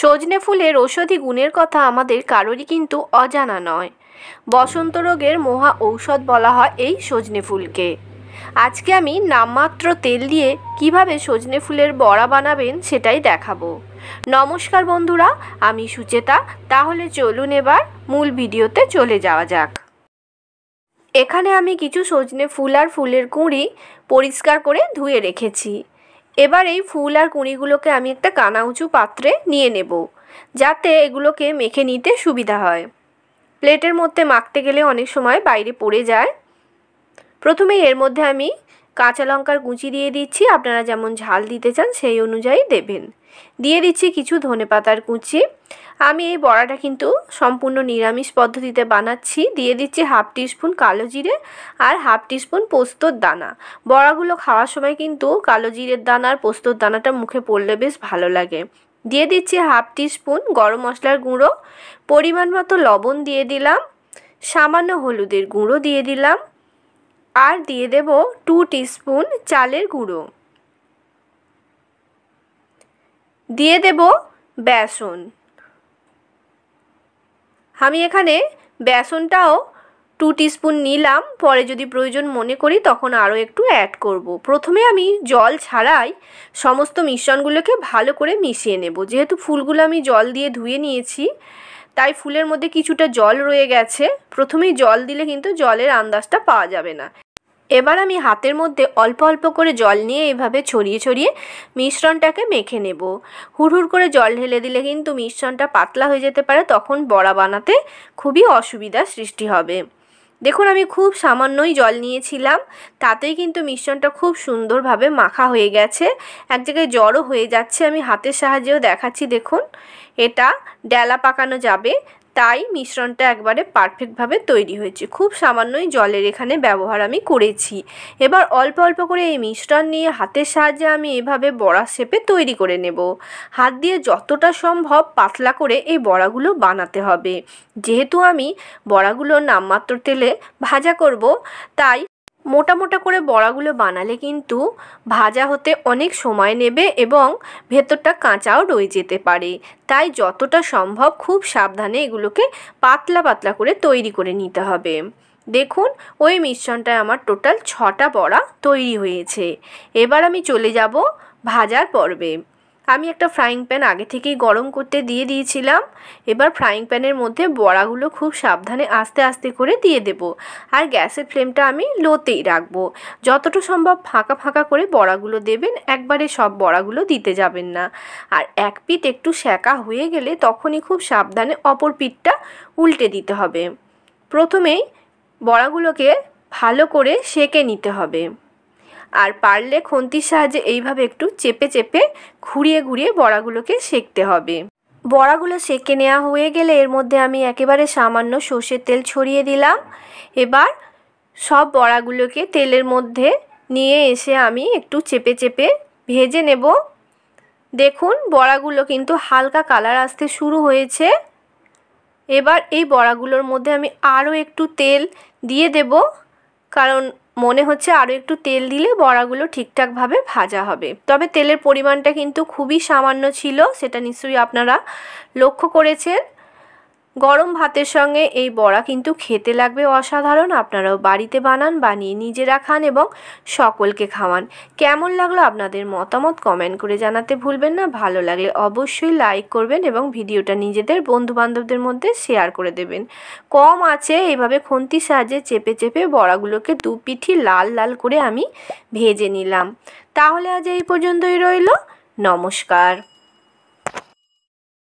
সজনে ফুলের ঔষধি গুণের কথা আমাদের কারোরই কিন্তু অজানা নয় বসন্ত রোগের মহা ঔষধ বলা হয় এই সজনে ফুলকে আজকে আমি নামমাত্র তেল দিয়ে কিভাবে সজনে ফুলের বড়া বানাবেন সেটাই দেখাবো নমস্কার বন্ধুরা আমি সুচেতা তাহলে চলুন এবার মূল ভিডিওতে চলে যাওয়া যাক এখানে আমি কিছু সজনে ফুল আর ফুলের কুঁড়ি পরিষ্কার করে ধুয়ে রেখেছি এবার এই ফুল আর কুঁড়িগুলোকে আমি একটা কানা উঁচু পাত্রে নিয়ে নেব যাতে এগুলোকে মেখে নিতে সুবিধা হয় প্লেটের মধ্যে মাখতে গেলে অনেক সময় বাইরে পড়ে যায় প্রথমে এর মধ্যে আমি কাঁচা লঙ্কার কুঁচি দিয়ে দিচ্ছি আপনারা যেমন ঝাল দিতে চান সেই অনুযায়ী দেবেন দিয়ে দিচ্ছি কিছু ধনে পাতার কুঁচি আমি এই বড়াটা কিন্তু সম্পূর্ণ নিরামিষ পদ্ধতিতে বানাচ্ছি দিয়ে দিচ্ছি হাফ টিস্পুন কালো জিরে আর হাফ টিস্পুন পোস্তর দানা বড়াগুলো খাওয়ার সময় কিন্তু কালো জিরের দানা আর পোস্তর দানাটা মুখে পড়লে বেশ ভালো লাগে দিয়ে দিচ্ছি হাফ টিস্পুন গরম মশলার গুঁড়ো পরিমাণ মতো লবণ দিয়ে দিলাম সামান্য হলুদের গুঁড়ো দিয়ে দিলাম আর দিয়ে দেব টু টিস্পুন চালের গুঁড়ো দিয়ে দেব বেসন আমি এখানে বেসনটাও টু টিস্পুন নিলাম পরে যদি প্রয়োজন মনে করি তখন আরও একটু অ্যাড করব। প্রথমে আমি জল ছাড়াই সমস্ত মিশ্রণগুলোকে ভালো করে মিশিয়ে নেব যেহেতু ফুলগুলো আমি জল দিয়ে ধুয়ে নিয়েছি তাই ফুলের মধ্যে কিছুটা জল রয়ে গেছে প্রথমেই জল দিলে কিন্তু জলের আন্দাজটা পাওয়া যাবে না এবার আমি হাতের মধ্যে অল্প অল্প করে জল নিয়ে এভাবে ছড়িয়ে ছড়িয়ে মিশ্রণটাকে মেখে নেব হুড় করে জল ঢেলে দিলে কিন্তু মিশ্রণটা পাতলা হয়ে যেতে পারে তখন বড়া বানাতে খুবই অসুবিধার সৃষ্টি হবে দেখুন আমি খুব সামান্যই জল নিয়েছিলাম তাতেই কিন্তু মিশ্রণটা খুব সুন্দরভাবে মাখা হয়ে গেছে এক জায়গায় জড়ো হয়ে যাচ্ছে আমি হাতের সাহায্যেও দেখাচ্ছি দেখুন এটা ডেলা পাকানো যাবে তাই মিশ্রণটা একবারে পারফেক্টভাবে তৈরি হয়েছে খুব সামান্যই জলের এখানে ব্যবহার আমি করেছি এবার অল্প অল্প করে এই মিশ্রণ নিয়ে হাতের সাহায্যে আমি এভাবে বড়া শেপে তৈরি করে নেব হাত দিয়ে যতটা সম্ভব পাতলা করে এই বড়াগুলো বানাতে হবে যেহেতু আমি বড়াগুলো নামমাত্র তেলে ভাজা করব তাই মোটা মোটা করে বড়াগুলো বানালে কিন্তু ভাজা হতে অনেক সময় নেবে এবং ভেতরটা কাঁচাও রয়ে যেতে পারে তাই যতটা সম্ভব খুব সাবধানে এগুলোকে পাতলা পাতলা করে তৈরি করে নিতে হবে দেখুন ওই মিশ্রণটায় আমার টোটাল ছটা বড়া তৈরি হয়েছে এবার আমি চলে যাব ভাজার পর্বে আমি একটা ফ্রাইং প্যান আগে থেকেই গরম করতে দিয়ে দিয়েছিলাম এবার ফ্রাইং প্যানের মধ্যে বড়াগুলো খুব সাবধানে আস্তে আস্তে করে দিয়ে দেব আর গ্যাসের ফ্লেমটা আমি লোতেই রাখবো যতটা সম্ভব ফাঁকা ফাঁকা করে বড়াগুলো দেবেন একবারে সব বড়াগুলো দিতে যাবেন না আর এক পিঠ একটু সেঁকা হয়ে গেলে তখনই খুব সাবধানে অপর পিঠটা উল্টে দিতে হবে প্রথমেই বড়াগুলোকে ভালো করে সেঁকে নিতে হবে আর পারলে খন্তির সাহায্যে এইভাবে একটু চেপে চেপে ঘুরিয়ে ঘুরিয়ে বড়াগুলোকে সেঁকতে হবে বড়াগুলো সেঁকে নেওয়া হয়ে গেলে এর মধ্যে আমি একেবারে সামান্য সর্ষের তেল ছড়িয়ে দিলাম এবার সব বড়াগুলোকে তেলের মধ্যে নিয়ে এসে আমি একটু চেপে চেপে ভেজে নেব দেখুন বড়াগুলো কিন্তু হালকা কালার আসতে শুরু হয়েছে এবার এই বড়াগুলোর মধ্যে আমি আরও একটু তেল দিয়ে দেব কারণ মনে হচ্ছে আরও একটু তেল দিলে বড়াগুলো ঠিকঠাকভাবে ভাজা হবে তবে তেলের পরিমাণটা কিন্তু খুবই সামান্য ছিল সেটা নিশ্চয়ই আপনারা লক্ষ্য করেছেন গরম ভাতের সঙ্গে এই বড়া কিন্তু খেতে লাগবে অসাধারণ আপনারাও বাড়িতে বানান বানিয়ে নিজেরা খান এবং সকলকে খাওয়ান কেমন লাগলো আপনাদের মতামত কমেন্ট করে জানাতে ভুলবেন না ভালো লাগলে অবশ্যই লাইক করবেন এবং ভিডিওটা নিজেদের বন্ধুবান্ধবদের মধ্যে শেয়ার করে দেবেন কম আছে এইভাবে খন্তি সাহায্যে চেপে চেপে বড়াগুলোকে দু পিঠি লাল লাল করে আমি ভেজে নিলাম তাহলে আজ এই পর্যন্তই রইল নমস্কার